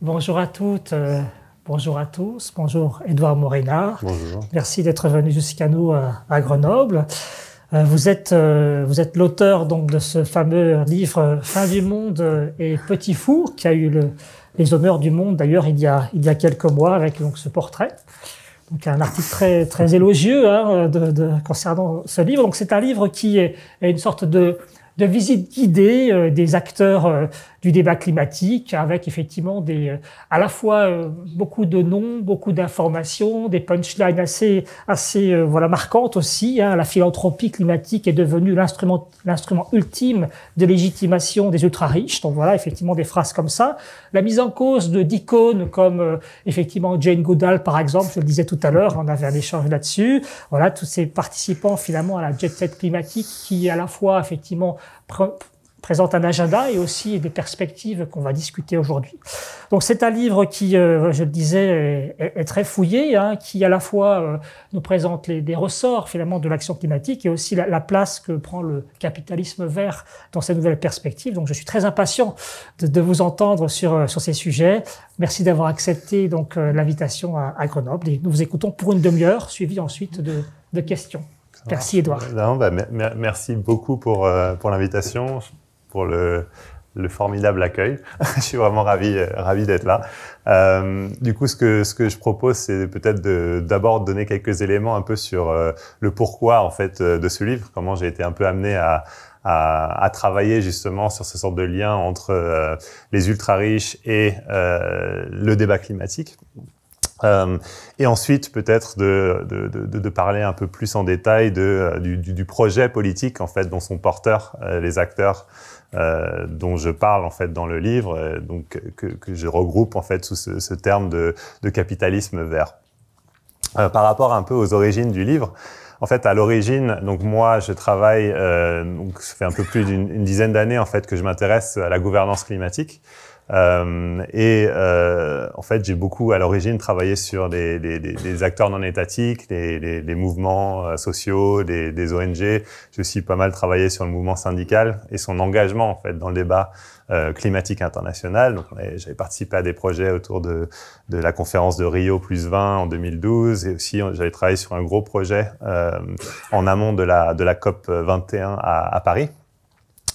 Bonjour à toutes, euh, Bonjour à tous, bonjour Edouard Morena. Merci d'être venu jusqu'à nous euh, à, Grenoble. Euh, vous êtes, euh, vous êtes l'auteur donc de ce fameux livre Fin du monde et Petit Four qui a eu les honneurs du monde d'ailleurs il y a il y a quelques mois avec donc ce portrait. Donc un article très très élogieux hein, de, concernant ce livre. Donc c'est un livre qui est, une sorte de de visite guidée des acteurs du débat climatique, avec effectivement des, euh, à la fois euh, beaucoup de noms, beaucoup d'informations, des punchlines assez, assez euh, voilà marquantes aussi. Hein. La philanthropie climatique est devenue l'instrument, l'instrument ultime de légitimation des ultra riches. Donc voilà, effectivement des phrases comme ça. La mise en cause de d'icônes comme effectivement Jane Goodall par exemple, je le disais tout à l'heure, on avait un échange là-dessus. Voilà tous ces participants finalement à la jet set climatique qui à la fois effectivement présente un agenda et aussi des perspectives qu'on va discuter aujourd'hui. Donc c'est un livre qui, euh, je le disais, est, très fouillé, hein, qui à la fois euh, nous présente les, des ressorts finalement de l'action climatique et aussi la, place que prend le capitalisme vert dans ces nouvelles perspectives. Donc je suis très impatient de, vous entendre sur, euh, sur ces sujets. Merci d'avoir accepté donc l'invitation à, Grenoble nous vous écoutons pour une demi-heure, suivie ensuite de, questions. Merci Edouard. Bah, merci beaucoup pour, pour l'invitation pour le, le formidable accueil. je suis vraiment ravi, euh, ravi d'être là. Euh, du coup, ce que, ce que je propose, c'est peut-être d'abord donner quelques éléments un peu sur euh, le pourquoi en fait de ce livre, comment j'ai été un peu amené à, travailler justement sur ce sort de lien entre les ultra riches et le débat climatique. et ensuite, peut-être de, parler un peu plus en détail du, projet politique en fait dont sont porteurs les acteurs euh, dont je parle en fait dans le livre, euh, donc que, que, je regroupe en fait sous ce, ce terme de, de, capitalisme vert. Euh, par rapport un peu aux origines du livre, en fait, à l'origine, donc moi, je travaille, donc ça fait un peu plus d'une dizaine d'années en fait que je m'intéresse à la gouvernance climatique. Euh, et euh, en fait, j'ai beaucoup à l'origine travaillé sur des, des, des, acteurs non étatiques, des, mouvements euh, sociaux, des, des ONG. Je suis pas mal travaillé sur le mouvement syndical et son engagement en fait dans le débat euh, climatique international. Donc, j'avais participé à des projets autour de, de la conférence de Rio plus 20 en 2012 et aussi j'avais travaillé sur un gros projet euh, en amont de la, de la COP 21 à, à Paris.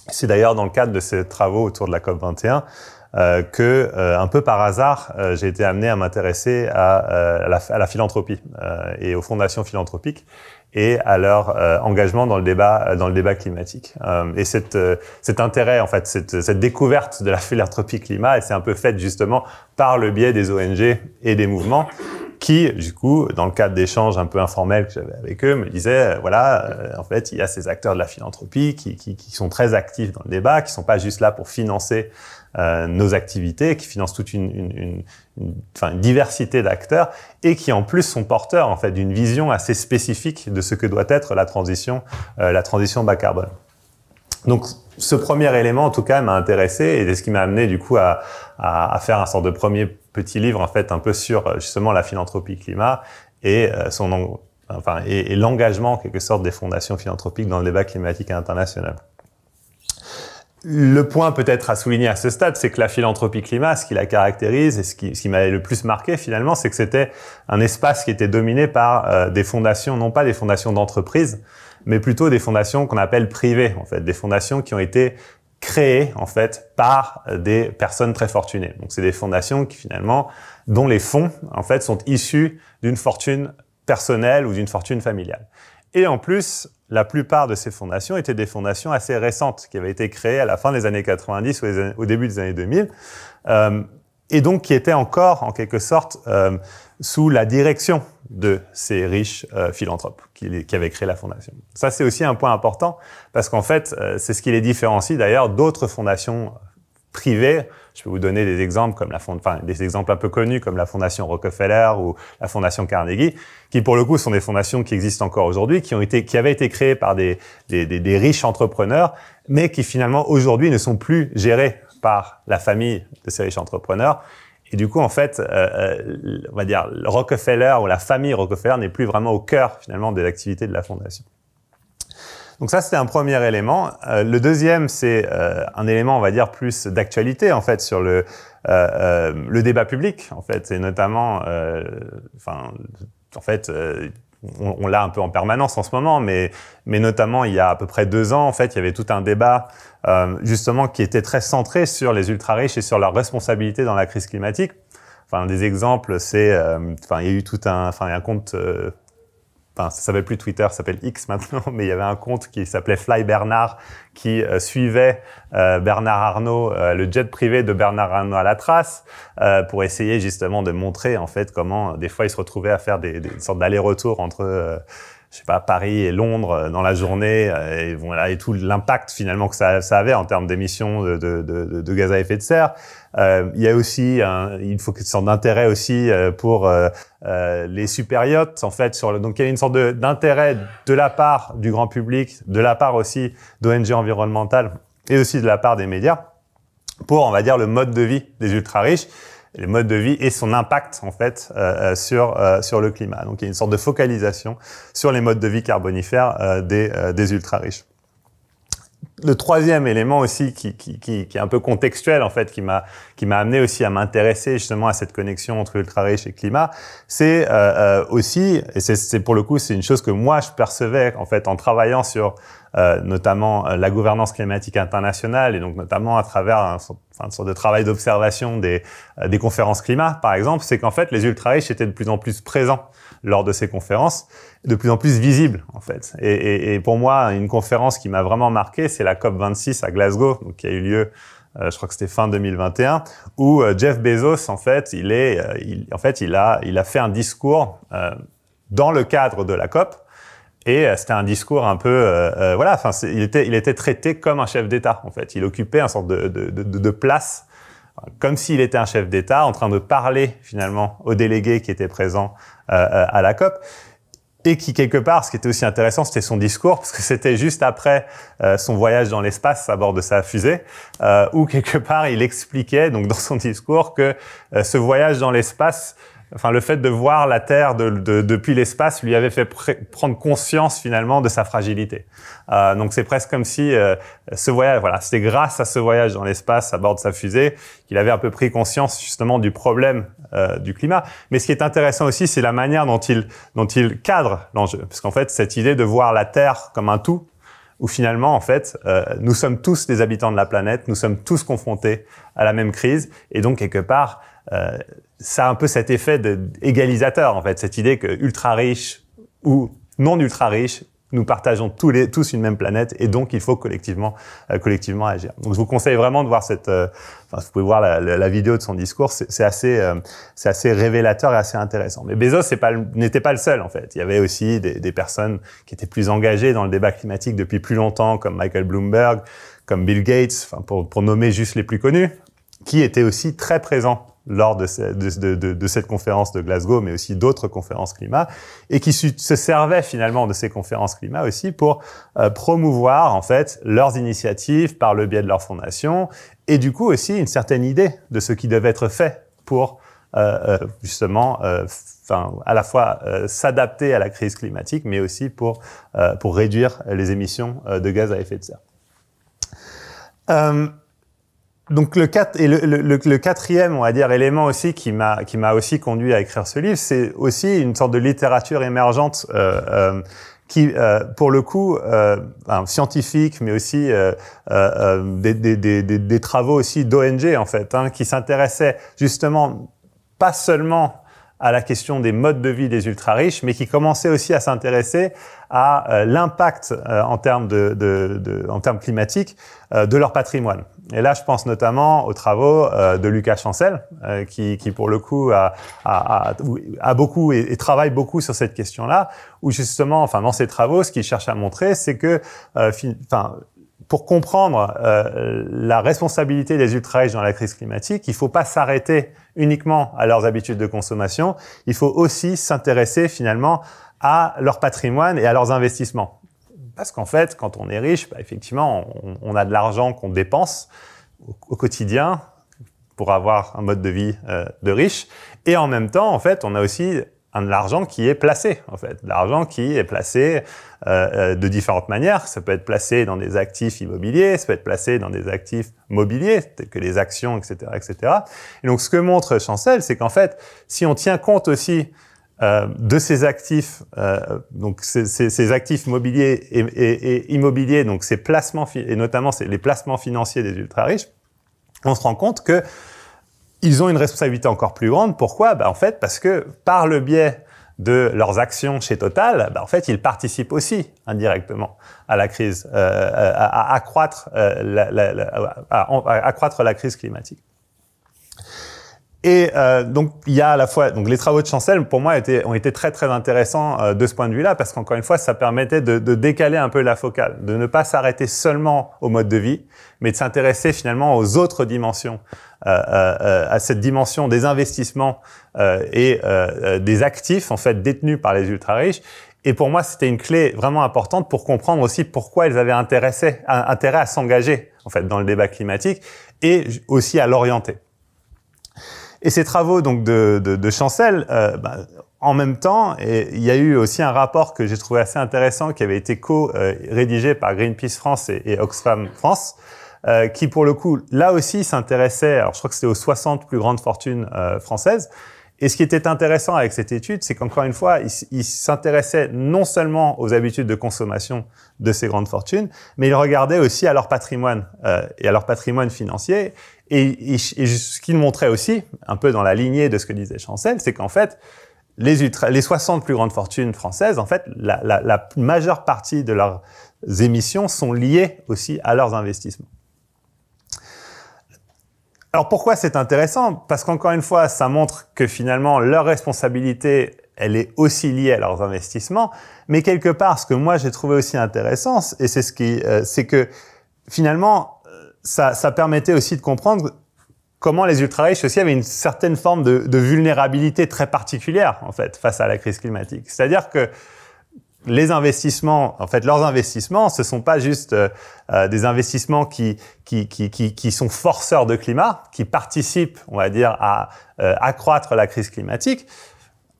C'est d'ailleurs dans le cadre de ces travaux autour de la COP 21 euh, que, euh, un peu par hasard, euh, j'ai été amené à m'intéresser à, à, la philanthropie et aux fondations philanthropiques et à leur engagement dans le débat dans le débat climatique. et cette, cet intérêt, en fait, cette, cette découverte de la philanthropie climat, elle s'est un peu faite justement par le biais des ONG et des mouvements qui, du coup, dans le cadre d'échanges un peu informels que j'avais avec eux, me disaient, voilà, en fait, il y a ces acteurs de la philanthropie qui, qui, qui, sont très actifs dans le débat, qui sont pas juste là pour financer euh, nos activités, qui financent toute une, une, une, diversité d'acteurs et qui en plus sont porteurs en fait d'une vision assez spécifique de ce que doit être la transition, euh, la transition bas carbone. Donc ce premier élément en tout cas m'a intéressé et c'est ce qui m'a amené du coup à, à, à, faire un sort de premier petit livre en fait un peu sur euh, justement la philanthropie climat et son enfin et, l'engagement quelque sorte des fondations philanthropiques dans le débat climatique international. Le point peut-être à souligner à ce stade, c'est que la philanthropie climat, ce qui la caractérise et ce qui, ce m'a le plus marqué finalement, c'est que c'était un espace qui était dominé par euh, des fondations, non pas des fondations d'entreprise, mais plutôt des fondations qu'on appelle privées en fait, des fondations qui ont été créées en fait par euh, des personnes très fortunées. Donc c'est des fondations qui finalement dont les fonds en fait sont issus d'une fortune personnelle ou d'une fortune familiale. Et en plus, la plupart de ces fondations étaient des fondations assez récentes, qui avaient été créées à la fin des années 90 ou au début des années 2000, euh, et donc qui étaient encore, en quelque sorte, euh, sous la direction de ces riches euh, philanthropes qui, qui, avaient créé la fondation. Ça, c'est aussi un point important, parce qu'en fait, euh, c'est ce qui les différencie d'ailleurs d'autres fondations privées. Je peux vous donner des exemples comme la fond... enfin, des exemples un peu connus comme la Fondation Rockefeller ou la Fondation Carnegie, qui pour le coup sont des fondations qui existent encore aujourd'hui, qui ont été, qui avaient été créées par des, des, riches entrepreneurs, mais qui finalement aujourd'hui ne sont plus gérées par la famille de ces riches entrepreneurs. Et du coup, en fait, euh, euh, on va dire Rockefeller ou la famille Rockefeller n'est plus vraiment au cœur finalement des activités de la fondation. Donc ça, c'était un premier élément. Euh, le deuxième, c'est euh, un élément, on va dire, plus d'actualité, en fait, sur le, euh, le débat public, en fait, c'est notamment, enfin, en fait, on, l'a un peu en permanence en ce moment, mais, mais notamment, il y a à peu près deux ans, en fait, il y avait tout un débat justement qui était très centré sur les ultra-riches et sur leur responsabilité dans la crise climatique. Enfin, des exemples, c'est, enfin, il y a eu tout un, enfin, un compte Enfin, ça s'appelle plus Twitter, ça s'appelle X maintenant, mais il y avait un compte qui s'appelait Fly Bernard, qui euh, suivait euh, Bernard Arnault, euh, le jet privé de Bernard Arnault à la trace, pour essayer justement de montrer en fait comment des fois il se retrouvait à faire des, des sortes d'aller-retour entre je sais pas, Paris et Londres euh, dans la journée, euh, et, voilà, et tout l'impact finalement que ça, ça, avait en termes d'émissions de, de, de, de, gaz à effet de serre. Euh, il y a aussi, un, il faut que sorte d'intérêt aussi euh, pour euh, les super en fait. Sur le, donc il y a une sorte d'intérêt de la part du grand public, de la part aussi d'ONG environnementales et aussi de la part des médias pour, on va dire, le mode de vie des ultra riches le mode de vie et son impact en fait euh, euh, sur euh, sur le climat. Donc il y a une sorte de focalisation sur les modes de vie carbonifères des, des ultra riches le troisième élément aussi qui, qui, qui, qui, est un peu contextuel en fait, qui m'a qui m'a amené aussi à m'intéresser justement à cette connexion entre ultra riche et climat, c'est euh, euh, aussi et c'est pour le coup c'est une chose que moi je percevais en fait en travaillant sur euh, notamment la gouvernance climatique internationale et donc notamment à travers un, enfin, une sorte de travail d'observation des, des conférences climat, par exemple, c'est qu'en fait, les ultra-riches étaient de plus en plus présents lors de ces conférences, de plus en plus visible en fait. Et, pour moi, une conférence qui m'a vraiment marqué, c'est la COP 26 à Glasgow, qui a eu lieu euh, je crois que c'était fin 2021, où euh, Jeff Bezos, en fait, il, est, euh, en fait, il, a, il a fait un discours dans le cadre de la COP. Et c'était un discours un peu, voilà, enfin, il était, il était traité comme un chef d'État, en fait. Il occupait un sort de, de place comme s'il était un chef d'État en train de parler finalement aux délégués qui étaient présents euh, euh, à la COP et qui quelque part, ce qui était aussi intéressant, c'était son discours, parce que c'était juste après euh, son voyage dans l'espace à bord de sa fusée, euh, où quelque part il expliquait donc dans son discours que ce voyage dans l'espace enfin le fait de voir la Terre depuis l'espace lui avait fait prendre conscience finalement de sa fragilité. Euh, donc c'est presque comme si euh, ce voyage, voilà, c'est grâce à ce voyage dans l'espace à bord de sa fusée qu'il avait un peu pris conscience justement du problème euh, du climat. Mais ce qui est intéressant aussi, c'est la manière dont il cadre l'enjeu, parce qu'en fait cette idée de voir la Terre comme un tout, où finalement, en fait, nous sommes tous des habitants de la planète, nous sommes tous confrontés à la même crise, et donc quelque part, euh, ça a un peu cet effet d'égalisateur, en fait, cette idée que ultra riches ou non ultra riches, nous partageons tous, les, tous une même planète et donc il faut collectivement, euh, collectivement agir. Donc je vous conseille vraiment de voir cette, euh, enfin vous pouvez voir la, la, vidéo de son discours, c'est assez, c'est assez révélateur et assez intéressant. Mais Bezos n'était pas le seul en fait. Il y avait aussi des, des personnes qui étaient plus engagées dans le débat climatique depuis plus longtemps, comme Michael Bloomberg, comme Bill Gates, enfin pour, pour nommer juste les plus connus qui était aussi très présent lors de, de, cette conférence de Glasgow, mais aussi d'autres conférences climat, et qui se servaient finalement de ces conférences climat aussi pour euh, promouvoir en fait leurs initiatives par le biais de leur fondation, et du coup aussi une certaine idée de ce qui devait être fait pour euh, euh, justement, enfin, à la fois s'adapter à la crise climatique, mais aussi pour pour réduire les émissions de gaz à effet de serre donc le, et le, quatrième, on va dire, élément aussi qui m'a qui m'a aussi conduit à écrire ce livre, c'est aussi une sorte de littérature émergente euh, euh, qui, euh, pour le coup, scientifique, mais aussi des, travaux aussi d'ONG en fait, hein, qui s'intéressaient justement pas seulement à la question des modes de vie des ultra-riches, mais qui commençaient aussi à s'intéresser à l'impact en termes de, en termes climatiques de leur patrimoine et là, je pense notamment aux travaux euh, de Lucas Chancel, euh, qui, pour le coup a, beaucoup et, travaille beaucoup sur cette question-là, où justement, enfin, dans ses travaux, ce qu'il cherche à montrer, c'est que, euh, pour comprendre la responsabilité des ultra-riches dans la crise climatique, il ne faut pas s'arrêter uniquement à leurs habitudes de consommation, il faut aussi s'intéresser finalement à leur patrimoine et à leurs investissements. Parce qu'en fait, quand on est riche, bah, effectivement, on, a de l'argent qu'on dépense au, quotidien pour avoir un mode de vie euh, de riche. Et en même temps, en fait, on a aussi de l'argent qui est placé, en fait. De l'argent qui est placé euh, euh, de différentes manières. Ça peut être placé dans des actifs immobiliers, ça peut être placé dans des actifs mobiliers, tels que les actions, etc., etc. Et donc, ce que montre Chancel, c'est qu'en fait, si on tient compte aussi euh, de ces actifs, euh, donc ces, actifs mobiliers et, immobiliers, donc ces placements et notamment les placements financiers des ultra riches, on se rend compte qu'ils ont une responsabilité encore plus grande. Pourquoi bah, En fait, parce que par le biais de leurs actions chez Total, bah, en fait, ils participent aussi indirectement à la crise, à accroître la crise climatique. Et euh, donc il y a à la fois donc les travaux de Chancel pour moi ont été très très intéressants euh, de ce point de vue-là parce qu'encore une fois ça permettait de, décaler un peu la focale, de ne pas s'arrêter seulement au mode de vie, mais de s'intéresser finalement aux autres dimensions, euh, à cette dimension des investissements et des actifs en fait détenus par les ultra riches. Et pour moi c'était une clé vraiment importante pour comprendre aussi pourquoi ils avaient intérêt à s'engager en fait dans le débat climatique et aussi à l'orienter. Et ces travaux donc de, de, de Chancel, euh, bah, en même temps, il y a eu aussi un rapport que j'ai trouvé assez intéressant qui avait été co-rédigé par Greenpeace France et, Oxfam France, euh, qui pour le coup, là aussi, s'intéressait, alors je crois que c'était aux 60 plus grandes fortunes euh, françaises. Et ce qui était intéressant avec cette étude, c'est qu'encore une fois, ils s'intéressaient non seulement aux habitudes de consommation de ces grandes fortunes, mais ils regardait aussi à leur patrimoine euh, et à leur patrimoine financier. Et, et, ce qu'il montrait aussi, un peu dans la lignée de ce que disait Chancel, c'est qu'en fait, les, les 60 plus grandes fortunes françaises, en fait, la, la, la, majeure partie de leurs émissions sont liées aussi à leurs investissements. Alors pourquoi c'est intéressant Parce qu'encore une fois, ça montre que finalement, leur responsabilité, elle est aussi liée à leurs investissements. Mais quelque part, ce que moi j'ai trouvé aussi intéressant, et c'est ce qui, euh, c'est que finalement, ça, permettait aussi de comprendre comment les ultra-riches aussi avaient une certaine forme de, vulnérabilité très particulière, en fait, face à la crise climatique. C'est-à-dire que les investissements, en fait, leurs investissements, ce sont pas juste euh, euh, des investissements qui qui, sont forceurs de climat, qui participent, on va dire, à euh, accroître la crise climatique,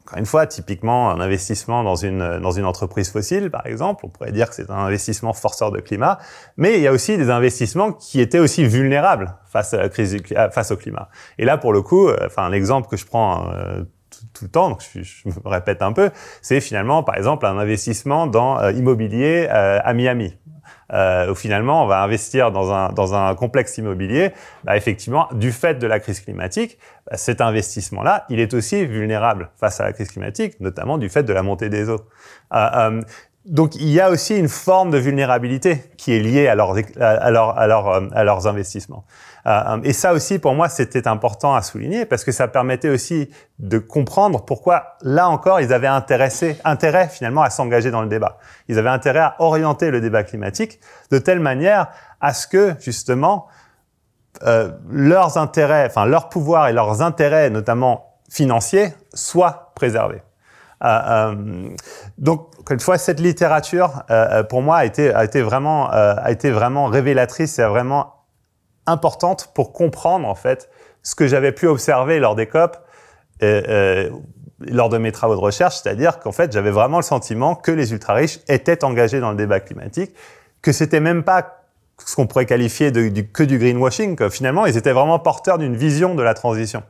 encore une fois, typiquement, un investissement dans une, dans une entreprise fossile, par exemple, on pourrait dire que c'est un investissement forceur de climat, mais il y a aussi des investissements qui étaient aussi vulnérables face à la crise face au climat. Et là, pour le coup, euh, enfin, l'exemple que je prends euh, tout, le temps, donc je, me répète un peu, c'est finalement, par exemple, un investissement dans euh, immobilier à Miami euh, finalement on va investir dans un, dans un complexe immobilier, bah, effectivement, du fait de la crise climatique, bah, cet investissement-là, il est aussi vulnérable face à la crise climatique, notamment du fait de la montée des eaux. Euh, euh, donc il y a aussi une forme de vulnérabilité qui est liée à, à, à leurs euh, investissements. Euh, euh, et ça aussi, pour moi, c'était important à souligner parce que ça permettait aussi de comprendre pourquoi, là encore, ils avaient intérêt finalement à s'engager dans le débat. Ils avaient intérêt à orienter le débat climatique de telle manière à ce que, justement, euh, leurs intérêts, enfin leurs pouvoirs et leurs intérêts, notamment financiers, soient préservés. donc, une fois, cette littérature, pour moi, a été, vraiment, a été vraiment révélatrice et a vraiment importante pour comprendre en fait ce que j'avais pu observer lors des COP, euh, euh, lors de mes travaux de recherche, c'est-à-dire qu'en fait j'avais vraiment le sentiment que les ultra-riches étaient engagés dans le débat climatique, que c'était même pas ce qu'on pourrait qualifier du, que du greenwashing, que finalement ils étaient vraiment porteurs d'une vision de la transition.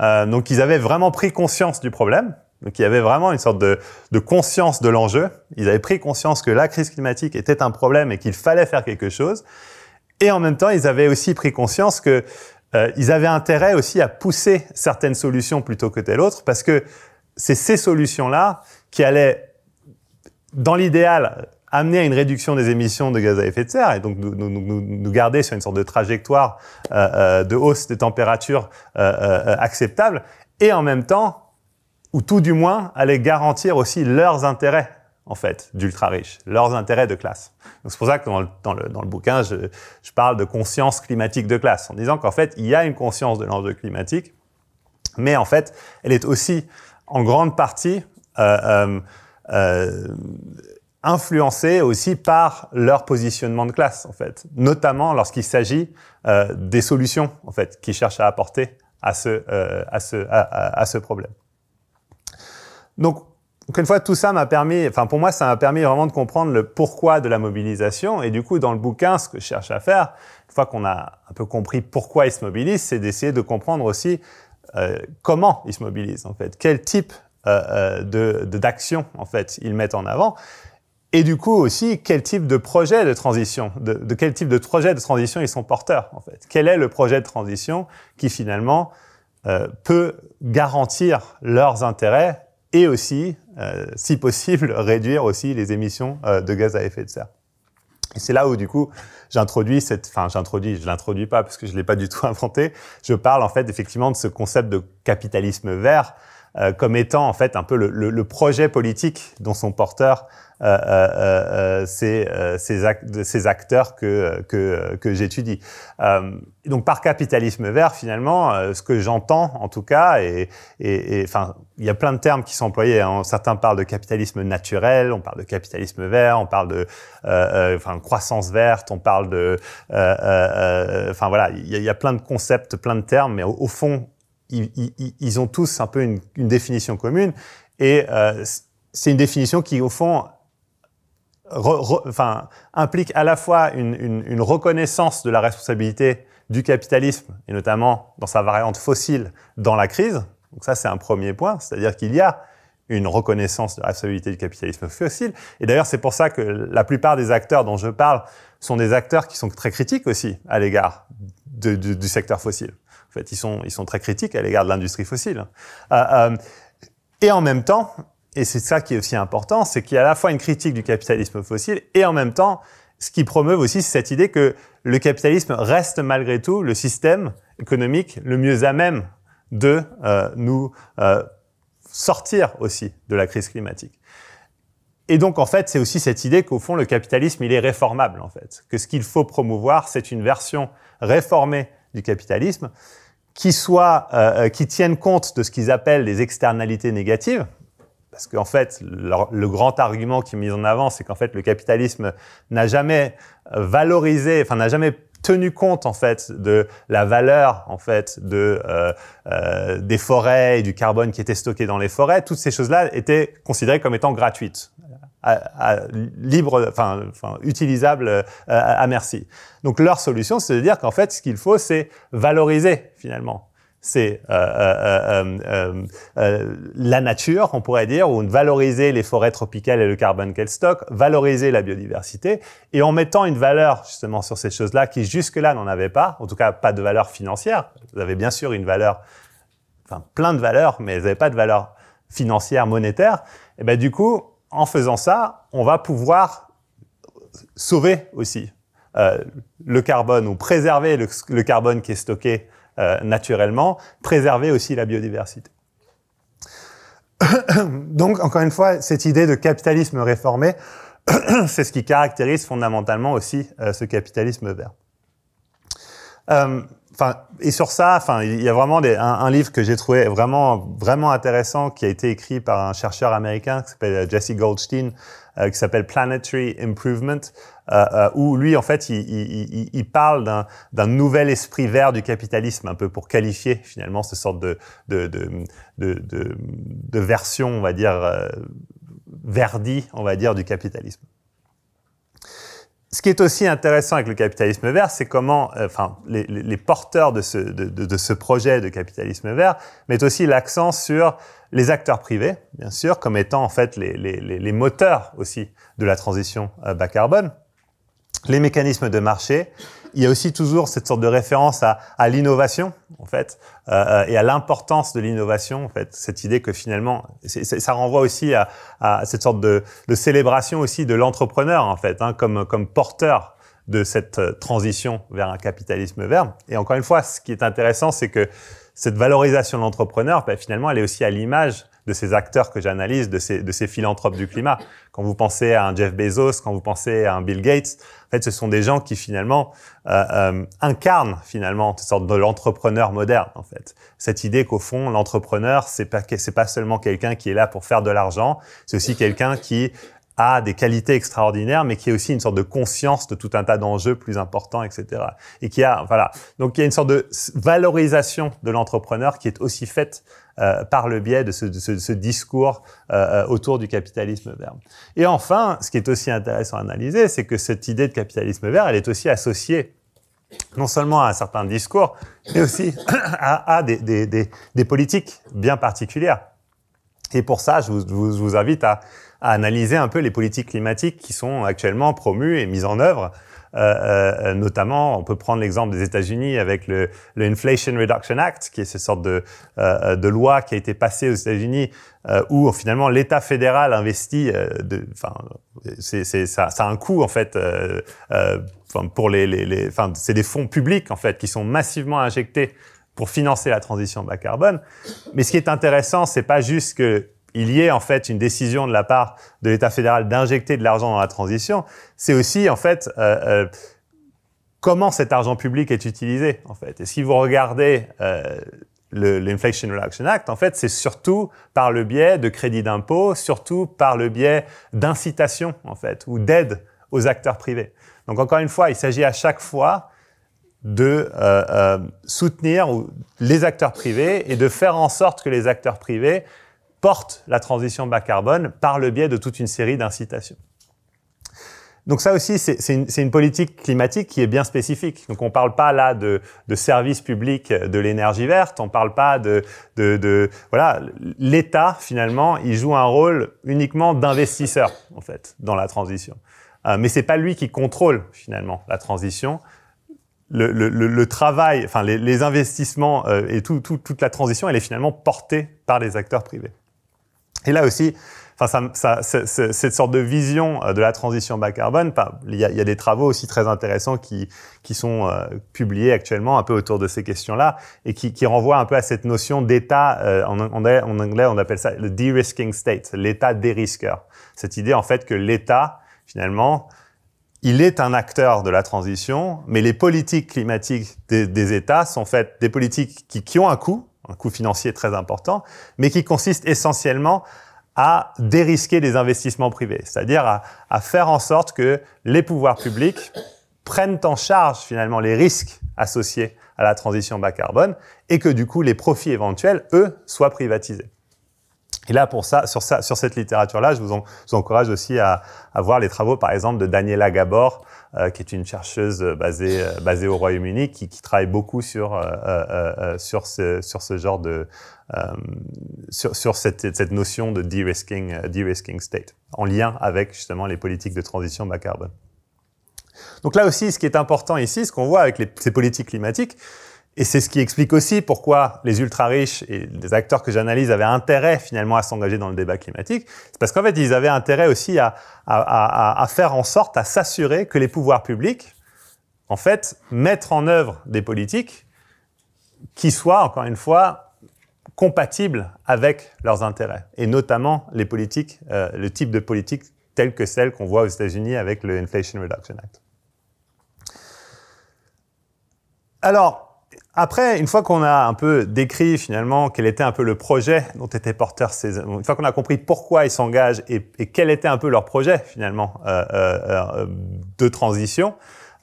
Euh, donc ils avaient vraiment pris conscience du problème, donc il y avait vraiment une sorte de, de conscience de l'enjeu, ils avaient pris conscience que la crise climatique était un problème et qu'il fallait faire quelque chose, et en même temps, ils avaient aussi pris conscience que euh, ils avaient intérêt aussi à pousser certaines solutions plutôt que telles autres parce que c'est ces solutions-là qui allaient, dans l'idéal, amener à une réduction des émissions de gaz à effet de serre et donc nous, nous, garder sur une sorte de trajectoire euh, euh, de hausse des températures euh, acceptable, et en même temps, ou tout du moins, allaient garantir aussi leurs intérêts en fait, d'ultra riches, leurs intérêts de classe. Donc c'est pour ça que dans le, dans le, dans le bouquin, je, je, parle de conscience climatique de classe, en disant qu'en fait, il y a une conscience de l'enjeu climatique, mais en fait, elle est aussi en grande partie euh, euh, euh aussi par leur positionnement de classe, en fait, notamment lorsqu'il s'agit euh, des solutions, en fait, qu'ils cherchent à apporter à ce, à ce, à, ce problème. Donc, donc une fois, tout ça m'a permis, enfin pour moi, ça m'a permis vraiment de comprendre le pourquoi de la mobilisation. Et du coup, dans le bouquin, ce que je cherche à faire, une fois qu'on a un peu compris pourquoi ils se mobilisent, c'est d'essayer de comprendre aussi euh, comment ils se mobilisent en fait, quel type euh, euh, de d'action en fait ils mettent en avant. Et du coup aussi, quel type de projet de transition, de, de, quel type de projet de transition ils sont porteurs en fait. Quel est le projet de transition qui finalement peut garantir leurs intérêts et aussi, euh, si possible, réduire aussi les émissions euh, de gaz à effet de serre. c'est là où, du coup, j'introduis cette, enfin, j'introduis, je l'introduis pas parce que je l'ai pas du tout inventé. Je parle, en fait, effectivement de ce concept de capitalisme vert euh, comme étant en fait un peu le, projet politique dont sont porteurs euh, euh, euh ces, acteurs que, que, que j'étudie. donc par capitalisme vert, finalement, ce que j'entends en tout cas, et, enfin, il y a plein de termes qui sont employés. Hein. Certains parlent de capitalisme naturel, on parle de capitalisme vert, on parle de enfin croissance verte, on parle de enfin voilà, il y, a, plein de concepts, plein de termes, mais au fond ils, ont tous un peu une, définition commune. Et euh, c'est une définition qui, au fond, implique à la fois une, une, reconnaissance de la responsabilité du capitalisme, et notamment dans sa variante fossile, dans la crise. Donc ça, c'est un premier point, c'est-à-dire qu'il y a une reconnaissance de la responsabilité du capitalisme fossile. Et d'ailleurs, c'est pour ça que la plupart des acteurs dont je parle sont des acteurs qui sont très critiques aussi à l'égard du, secteur fossile. En fait, ils sont, ils sont très critiques à l'égard de l'industrie fossile. Euh, euh, et en même temps, et c'est ça qui est aussi important, c'est qu'il y a à la fois une critique du capitalisme fossile et en même temps, ce qui promeut aussi, c'est cette idée que le capitalisme reste malgré tout le système économique le mieux à même de euh, nous sortir aussi de la crise climatique. Et donc, en fait, c'est aussi cette idée qu'au fond, le capitalisme, il est réformable, en fait. Que ce qu'il faut promouvoir, c'est une version réformée du capitalisme qui soit, euh, euh, qui tienne compte de ce qu'ils appellent les externalités négatives. Parce qu'en fait, le, le, grand argument qui est mis en avant, c'est qu'en fait, le capitalisme n'a jamais valorisé, enfin, n'a jamais tenu compte en fait de la valeur en fait de euh, euh, des forêts et du carbone qui était stocké dans les forêts, toutes ces choses-là étaient considérées comme étant gratuites, à, libre, enfin, euh, à merci. Donc leur solution, c'est de dire qu'en fait, ce qu'il faut, c'est valoriser finalement c'est euh, euh, euh, la nature, on pourrait dire, ou valoriser les forêts tropicales et le carbone qu'elles stockent, valoriser la biodiversité, et en mettant une valeur justement sur ces choses-là qui jusque-là n'en avaient pas, en tout cas pas de valeur financière. Vous avez bien sûr une valeur, enfin plein de valeurs, mais elles n'avaient pas de valeur financière, monétaire. Et ben du coup, en faisant ça, on va pouvoir sauver aussi le carbone ou préserver le, carbone qui est stocké euh, naturellement, préserver aussi la biodiversité. Donc, encore une fois, cette idée de capitalisme réformé, c'est ce qui caractérise fondamentalement aussi euh, ce capitalisme vert. Euh, et sur ça, enfin, il y a vraiment un, livre que j'ai trouvé vraiment vraiment intéressant qui a été écrit par un chercheur américain qui s'appelle euh, Jesse Goldstein, qui s'appelle Planetary Improvement, euh, euh, où lui, en fait, il, parle d'un nouvel esprit vert du capitalisme, un peu pour qualifier finalement ce sorte de, de, version, on va dire, euh, verdie, on va dire, du capitalisme. Ce qui est aussi intéressant avec le capitalisme vert, c'est comment, enfin, les, porteurs de ce, projet de capitalisme vert mettent aussi l'accent sur les acteurs privés, bien sûr, comme étant en fait les moteurs aussi de la transition bas carbone les mécanismes de marché. Il y a aussi toujours cette sorte de référence à, l'innovation, en fait, euh, euh, et à l'importance de l'innovation, en fait. Cette idée que finalement, ça renvoie aussi à, cette sorte de, célébration aussi de l'entrepreneur, en fait, hein, comme, comme porteur de cette euh, transition vers un capitalisme vert. Et encore une fois, ce qui est intéressant, c'est que cette valorisation de l'entrepreneur, ben, finalement, elle est aussi à l'image de ces acteurs que j'analyse, de ces, de ces philanthropes du climat. Quand vous pensez à un Jeff Bezos, quand vous pensez à un Bill Gates, en fait, ce sont des gens qui finalement euh, euh, incarnent finalement une sorte de l'entrepreneur moderne. En fait, cette idée qu'au fond, l'entrepreneur, c'est pas c'est pas seulement quelqu'un qui est là pour faire de l'argent, c'est aussi quelqu'un qui a des qualités extraordinaires, mais qui a aussi une sorte de conscience de tout un tas d'enjeux plus importants, etc. Et qui a, voilà. Donc, il y a une sorte de valorisation de l'entrepreneur qui est aussi faite euh, par le biais de ce, discours euh, autour du capitalisme vert. Et enfin, ce qui est aussi intéressant à analyser, c'est que cette idée de capitalisme vert, elle est aussi associée non seulement à un certain discours, mais aussi à, des, politiques bien particulières. Et pour ça, je vous, invite à, analyser un peu les politiques climatiques qui sont actuellement promues et mises en œuvre euh, euh, euh, notamment, on peut prendre l'exemple des États-Unis avec le, Inflation Reduction Act, qui est cette sorte de, loi qui a été passée aux États-Unis où finalement l'État fédéral investit, de, enfin, c'est, ça, a un coût en fait pour les, les enfin, c'est des fonds publics en fait qui sont massivement injectés pour financer la transition bas carbone. Mais ce qui est intéressant, c'est pas juste que il y ait en fait une décision de la part de l'État fédéral d'injecter de l'argent dans la transition, c'est aussi en fait euh, euh, comment cet argent public est utilisé en fait. Et si vous regardez euh, l'Inflation Reduction Act, en fait, c'est surtout par le biais de crédits d'impôt, surtout par le biais d'incitations en fait ou d'aide aux acteurs privés. Donc encore une fois, il s'agit à chaque fois de soutenir les acteurs privés et de faire en sorte que les acteurs privés porte la transition bas carbone par le biais de toute une série d'incitations. Donc ça aussi, c'est une, une, politique climatique qui est bien spécifique. Donc on ne parle pas là de, de services publics de l'énergie verte, on ne parle pas de... de, de voilà, l'État, finalement, il joue un rôle uniquement d'investisseur, en fait, dans la transition. Euh, mais c'est pas lui qui contrôle, finalement, la transition. Le, le, le, travail, enfin les, les investissements euh, et tout, toute la transition, elle est finalement portée par les acteurs privés. Et là aussi, enfin, ça, ça, cette sorte de vision euh, de la transition bas carbone, il y, a des travaux aussi très intéressants qui, qui sont euh, publiés actuellement un peu autour de ces questions-là et qui, qui, renvoient un peu à cette notion d'état, euh, en, en, anglais on appelle ça le de-risking state, l'état dérisqueur. Cette idée en fait que l'état, finalement, il est un acteur de la transition, mais les politiques climatiques des, États sont faites des politiques qui, qui ont un coût, un coût financier très important, mais qui consiste essentiellement à dérisquer les investissements privés, c'est-à-dire à, à, faire en sorte que les pouvoirs publics prennent en charge finalement les risques associés à la transition bas carbone et que du coup les profits éventuels, eux, soient privatisés. Et là, pour ça, sur, ça, sur cette littérature-là, je vous, vous, encourage aussi à, à, voir les travaux, par exemple, de Daniela Gabor, euh, qui est une chercheuse euh, basée, euh, basée au Royaume-Uni, qui, qui, travaille beaucoup sur, euh, euh, sur, ce, sur ce genre de... sur, sur cette, cette notion de de-risking de state, en lien avec justement les politiques de transition bas carbone. Donc là aussi, ce qui est important ici, ce qu'on voit avec les, ces politiques climatiques, et c'est ce qui explique aussi pourquoi les ultra-riches et les acteurs que j'analyse avaient intérêt finalement à s'engager dans le débat climatique. C'est parce qu'en fait, ils avaient intérêt aussi à, à, à, à faire en sorte, à s'assurer que les pouvoirs publics, en fait, mettent en œuvre des politiques qui soient, encore une fois, compatibles avec leurs intérêts. Et notamment les politiques, euh, le type de politique telle que celle qu'on voit aux États-Unis avec le Inflation Reduction Act. Alors, après, une fois qu'on a un peu décrit finalement quel était un peu le projet dont étaient porteurs ces... Une fois qu'on a compris pourquoi ils s'engagent et, quel était un peu leur projet finalement euh, euh, euh, euh de transition,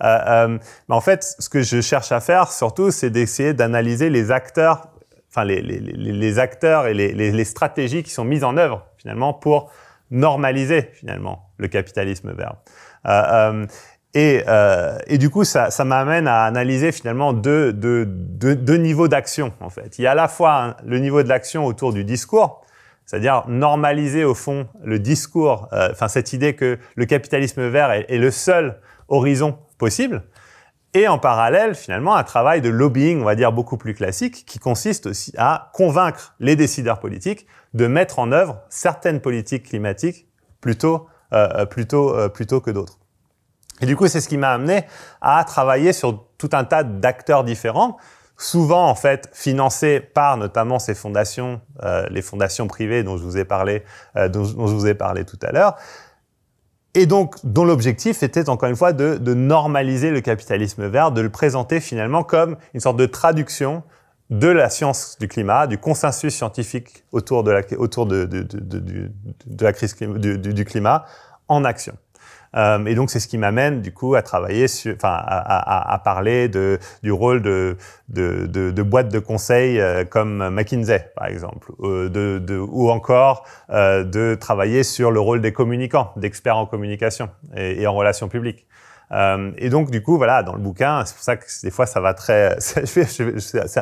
euh, mais euh, ben, en fait, ce que je cherche à faire surtout, c'est d'essayer d'analyser les acteurs, enfin les, les, les acteurs et les, les, stratégies qui sont mises en œuvre finalement pour normaliser finalement le capitalisme vert. Euh, et, du coup, ça, m'amène à analyser finalement deux, niveaux d'action, en fait. Il y a à la fois le niveau de l'action autour du discours, c'est-à-dire normaliser au fond le discours, euh, enfin cette idée que le capitalisme vert est, le seul horizon possible, et en parallèle, finalement, un travail de lobbying, on va dire, beaucoup plus classique, qui consiste aussi à convaincre les décideurs politiques de mettre en œuvre certaines politiques climatiques plutôt, euh, plutôt, plutôt que d'autres. Et du coup, c'est ce qui m'a amené à travailler sur tout un tas d'acteurs différents, souvent en fait financés par notamment ces fondations, euh, les fondations privées dont je vous ai parlé, euh, dont, je vous ai parlé tout à l'heure, et donc dont l'objectif était encore une fois de, de, normaliser le capitalisme vert, de le présenter finalement comme une sorte de traduction de la science du climat, du consensus scientifique autour de la, autour de, de, de la crise du, du climat en action. Euh, et donc, c'est ce qui m'amène, du coup, à travailler, enfin, à, à, à, parler de, du rôle de, de, de, de boîtes de conseil euh, comme McKinsey, par exemple, de, de, ou encore euh, de travailler sur le rôle des communicants, d'experts en communication et, en relations publiques. Euh, et donc, du coup, voilà, dans le bouquin, c'est pour ça que des fois, ça va très, ça,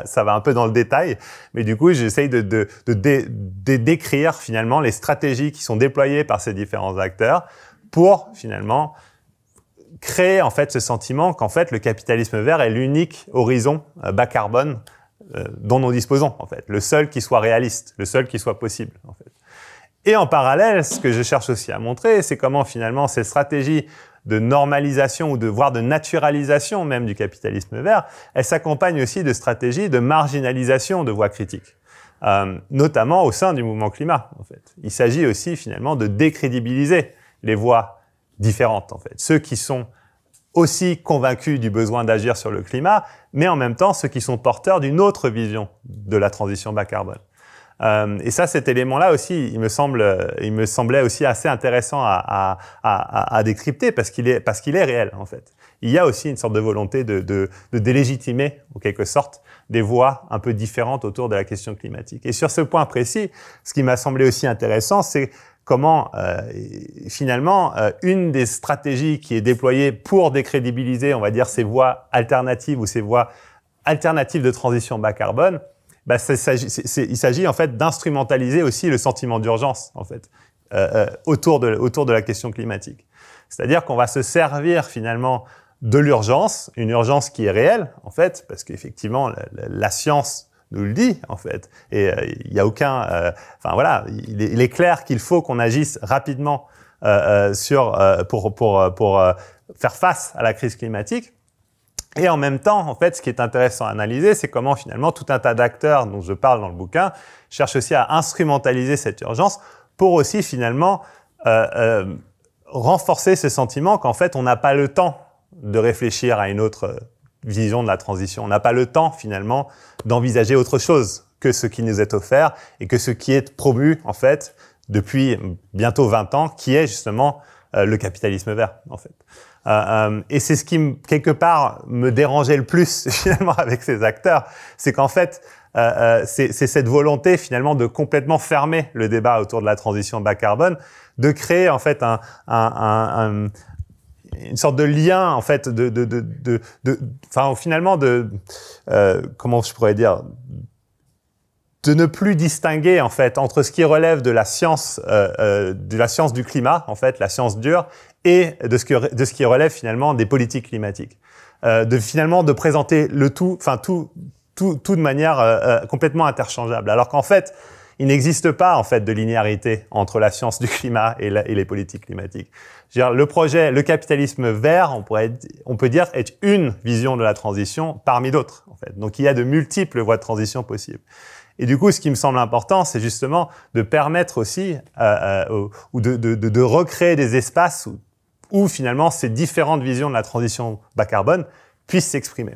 ça va un peu dans le détail, mais du coup, j'essaye de, de, de décrire finalement les stratégies qui sont déployées par ces différents acteurs pour finalement créer en fait ce sentiment qu'en fait le capitalisme vert est l'unique horizon euh, bas carbone euh, dont nous disposons en fait, le seul qui soit réaliste, le seul qui soit possible en fait. Et en parallèle, ce que je cherche aussi à montrer, c'est comment finalement ces stratégies de normalisation ou de voire de naturalisation même du capitalisme vert, elles s'accompagnent aussi de stratégies de marginalisation de voix critiques. Euh, notamment au sein du mouvement climat. En fait. Il s'agit aussi finalement de décrédibiliser les voix différentes, en fait. Ceux qui sont aussi convaincus du besoin d'agir sur le climat, mais en même temps ceux qui sont porteurs d'une autre vision de la transition bas carbone. Euh, et ça, cet élément-là aussi, il me semble, il me semblait aussi assez intéressant à, décrypter parce qu'il est parce qu'il est réel en fait. Il y a aussi une sorte de volonté de, de, de délégitimer en quelque sorte des voix un peu différentes autour de la question climatique. Et sur ce point précis, ce qui m'a semblé aussi intéressant, c'est comment euh, finalement euh, une des stratégies qui est déployée pour décrédibiliser, on va dire, ces voies alternatives ou ces voies alternatives de transition bas carbone, bah, il s'agit en fait d'instrumentaliser aussi le sentiment d'urgence en fait euh, autour, de, autour de la question climatique. C'est-à-dire qu'on va se servir finalement de l'urgence, une urgence qui est réelle en fait, parce qu'effectivement la science nous le dit en fait. Et euh, il a aucun, euh, enfin voilà, il est, clair qu'il faut qu'on agisse rapidement euh, pour pour faire face à la crise climatique. Et en même temps, en fait, ce qui est intéressant à analyser, c'est comment finalement tout un tas d'acteurs dont je parle dans le bouquin cherchent aussi à instrumentaliser cette urgence pour aussi finalement renforcer ce sentiment qu'en fait on n'a pas le temps de réfléchir à une autre vision de la transition. On n'a pas le temps finalement d'envisager autre chose que ce qui nous est offert et que ce qui est promu en fait depuis bientôt 20 ans, qui est justement euh, le capitalisme vert en fait. Euh, euh, et c'est ce qui quelque part me dérangeait le plus finalement avec ces acteurs, c'est qu'en fait c'est cette volonté finalement de complètement fermer le débat autour de la transition bas carbone, de créer en fait un une sorte de lien en fait de de de de, de enfin finalement de euh, comment je pourrais dire de ne plus distinguer en fait entre ce qui relève de la science euh, euh de la science du climat en fait la science dure et de ce que de ce qui relève finalement des politiques climatiques euh, de finalement de présenter le tout enfin tout tout de manière euh, complètement interchangeable alors qu'en fait il n'existe pas en fait de linéarité entre la science du climat et, les politiques climatiques. le projet, le capitalisme vert, on, pourrait, on peut dire, est une vision de la transition parmi d'autres. fait. Donc il y a de multiples voies de transition possibles. Et du coup, ce qui me semble important, c'est justement de permettre aussi, euh, euh, ou de, recréer des espaces où, finalement ces différentes visions de la transition bas carbone puissent s'exprimer.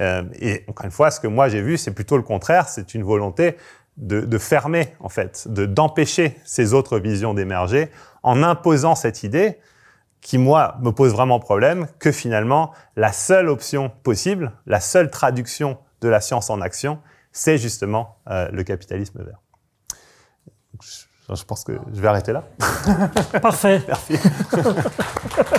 Euh, et encore une fois, ce que moi j'ai vu, c'est plutôt le contraire, c'est une volonté de, fermer, en fait, d'empêcher ces autres visions d'émerger en imposant cette idée qui, moi, me pose vraiment problème, que finalement, la seule option possible, la seule traduction de la science en action, c'est justement euh, le capitalisme vert. je, pense que je vais arrêter là. Parfait.